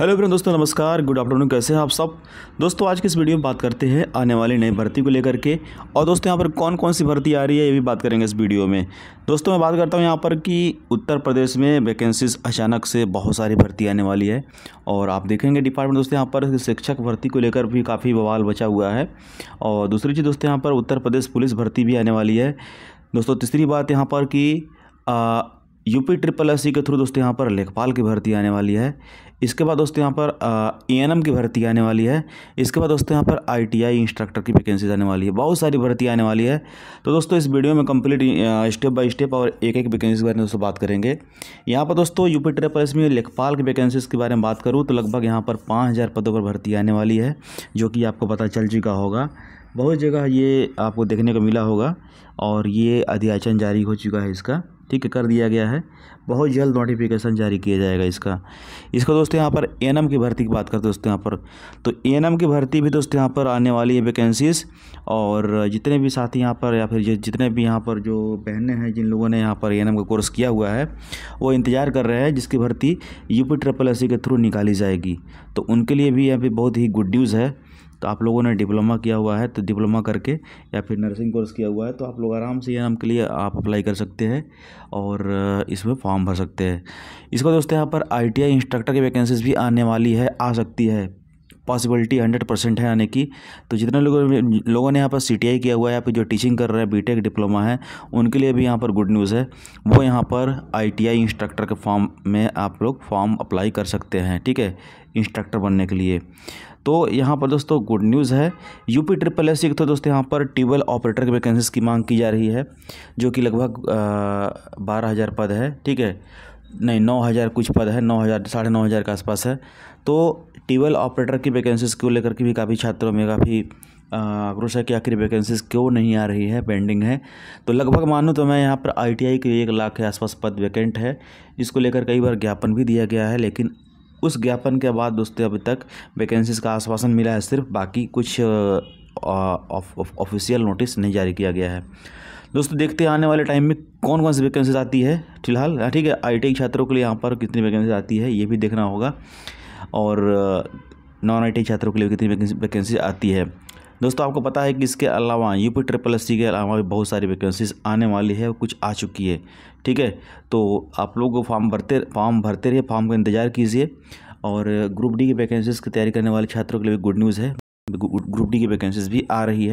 hello friend दोस्तों नमस्कार good afternoon कैसे हैं आप सब दोस्तों आज की इस वीडियो में बात करते हैं आने वाली नई भर्ती को लेकर के और दोस्तों यहाँ पर कौन कौन सी भर्ती आ रही है ये भी बात करेंगे इस वीडियो में दोस्तों मैं बात करता हूँ यहाँ पर कि उत्तर प्रदेश में वैकेंसीज अचानक से बहुत सारी भर्ती आने वाली है और आप देखेंगे डिपार्टमेंट दोस्तों यहाँ पर शिक्षक भर्ती को लेकर भी काफ़ी बवाल बचा हुआ है और दूसरी चीज़ दोस्तों यहाँ पर उत्तर प्रदेश पुलिस भर्ती भी आने वाली है दोस्तों तीसरी बात यहाँ पर कि यूपी ट्रिपल एस के थ्रू दोस्तों यहाँ पर लेखपाल की भर्ती आने वाली है इसके बाद दोस्तों यहाँ पर ए एन एम की भर्ती आने वाली है इसके बाद दोस्तों यहाँ पर आई टी आई इंस्ट्रक्टर की वैकेंसीज आने वाली है बहुत सारी भर्ती आने वाली है तो दोस्तों इस वीडियो में कंप्लीट स्टेप बाय स्टेप और एक एक वैकेंसी के बारे में दोस्तों बात करेंगे यहाँ पर दोस्तों यूपी ट्रिपल एस में लेखपाल की वैकेंसीज के बारे में बात करूँ तो लगभग यहाँ पर पाँच हज़ार पदों पर भर्ती आने वाली है जो कि आपको पता चल चुका होगा बहुत जगह ये आपको देखने को मिला होगा और ये अधियाचन जारी हो चुका है इसका ठीक है कर दिया गया है बहुत जल्द नोटिफिकेशन जारी किया जाएगा इसका इसका दोस्तों यहाँ पर एन की भर्ती की बात करते हैं दोस्तों यहाँ पर तो एन की भर्ती भी दोस्तों यहाँ पर आने वाली है वैकेंसीज और जितने भी साथी यहाँ पर या फिर जितने भी यहाँ पर जो बहनें हैं जिन लोगों ने यहाँ पर एन का कोर्स किया हुआ है वो इंतज़ार कर रहे हैं जिसकी भर्ती यू पी ट्रिपल एस के थ्रू निकाली जाएगी तो उनके लिए भी यहाँ पर बहुत ही गुड न्यूज़ है तो आप लोगों ने डिप्लोमा किया हुआ है तो डिप्लोमा करके या फिर नर्सिंग कोर्स किया हुआ है तो आप लोग आराम से ये नाम के लिए आप अप्लाई कर सकते हैं और इसमें फॉर्म भर सकते हैं इसका दोस्तों यहाँ पर आई इंस्ट्रक्टर की वैकेंसीज भी आने वाली है आ सकती है पॉसिबिलिटी हंड्रेड परसेंट है आने की तो जितने लोगों लोगों ने यहाँ पर सी किया हुआ है यहाँ पर जो टीचिंग कर रहे हैं बीटेक डिप्लोमा है उनके लिए भी यहाँ पर गुड न्यूज़ है वो यहाँ पर आई इंस्ट्रक्टर के फॉर्म में आप लोग फॉर्म अप्लाई कर सकते हैं ठीक है इंस्ट्रक्टर बनने के लिए तो यहाँ पर दोस्तों गुड न्यूज़ है यूपी ट्रिपल एस एक तो दोस्तों यहाँ पर ट्यूबवेल ऑपरेटर की वैकेंसीज की मांग की जा रही है जो कि लगभग बारह हज़ार पद है ठीक है नहीं नौ हज़ार कुछ पद है नौ हज़ार साढ़े नौ हज़ार के आसपास है तो टेबल ऑपरेटर की वैकेंसीज को लेकर के भी काफ़ी छात्रों में काफ़ी आक्रोश है कि आखिर वैकेंसीज क्यों नहीं आ रही है पेंडिंग है तो लगभग मानूँ तो मैं यहाँ पर आईटीआई के एक लाख के आसपास पद वैकेंट है इसको लेकर कई बार ज्ञापन भी दिया गया है लेकिन उस ज्ञापन के बाद दोस्तों अभी तक वैकेंसीज का आश्वासन मिला है सिर्फ बाकी कुछ ऑफिशियल नोटिस नहीं जारी किया गया है दोस्तों देखते हैं आने वाले टाइम में कौन कौन सी वैकेंसीज आती है फिलहाल हाँ, ठीक है आई छात्रों के लिए यहाँ पर कितनी वैकेंसीज आती है ये भी देखना होगा और नॉन आई छात्रों के लिए कितनी वैकेंसी आती है दोस्तों आपको पता है कि इसके अलावा यूपी ट्रिपल एस के अलावा भी बहुत सारी वैकेंसीज आने वाली है कुछ आ चुकी है ठीक है तो आप लोग फॉर्म भरते फॉर्म भरते रहिए फॉर्म का इंतजार कीजिए और ग्रुप डी की वैकेंसीज की तैयारी करने वाले छात्रों के लिए भी गुड न्यूज़ है ग्रुप डी की वैकेंसीज भी आ रही है